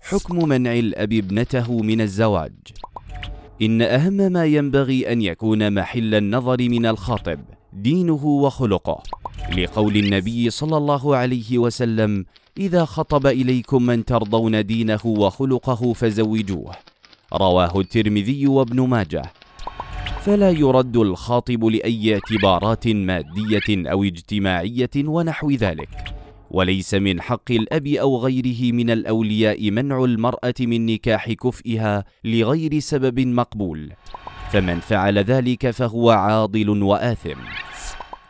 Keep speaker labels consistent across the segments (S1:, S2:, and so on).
S1: حكم منع الأب ابنته من الزواج إن أهم ما ينبغي أن يكون محل النظر من الخاطب دينه وخلقه لقول النبي صلى الله عليه وسلم إذا خطب إليكم من ترضون دينه وخلقه فزوجوه رواه الترمذي وابن ماجه فلا يرد الخاطب لأي اعتبارات مادية أو اجتماعية ونحو ذلك وليس من حق الأب أو غيره من الأولياء منع المرأة من نكاح كفئها لغير سبب مقبول فمن فعل ذلك فهو عاضل وآثم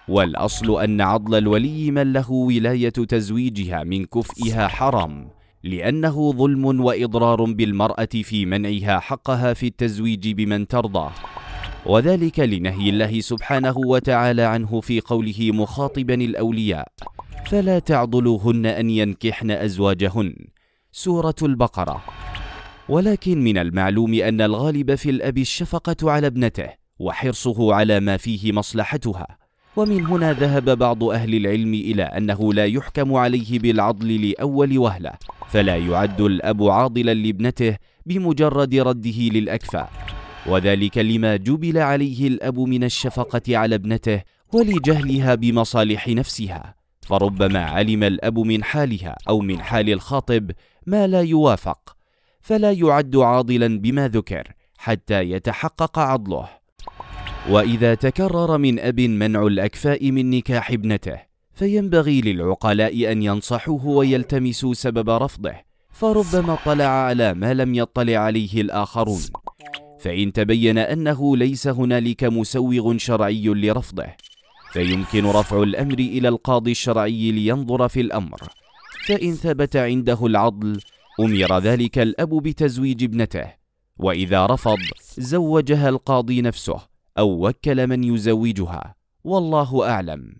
S1: والأصل أن عضل الولي من له ولاية تزويجها من كفئها حرام لأنه ظلم وإضرار بالمرأة في منعها حقها في التزويج بمن ترضاه وذلك لنهي الله سبحانه وتعالى عنه في قوله مخاطبا الأولياء فلا تعضلوهن أن ينكحن أزواجهن سورة البقرة ولكن من المعلوم أن الغالب في الأب الشفقة على ابنته وحرصه على ما فيه مصلحتها ومن هنا ذهب بعض أهل العلم إلى أنه لا يحكم عليه بالعضل لأول وهلة فلا يعد الأب عاضلا لابنته بمجرد رده للأكفاء وذلك لما جبل عليه الأب من الشفقة على ابنته ولجهلها بمصالح نفسها فربما علم الأب من حالها أو من حال الخاطب ما لا يوافق فلا يعد عاضلا بما ذكر حتى يتحقق عضله وإذا تكرر من أب منع الأكفاء من نكاح ابنته فينبغي للعقلاء أن ينصحوه ويلتمسوا سبب رفضه فربما اطلع على ما لم يطلع عليه الآخرون فإن تبين أنه ليس هنالك مسوغ شرعي لرفضه فيمكن رفع الأمر إلى القاضي الشرعي لينظر في الأمر فإن ثبت عنده العضل أمر ذلك الأب بتزويج ابنته وإذا رفض زوجها القاضي نفسه أو وكل من يزوجها والله أعلم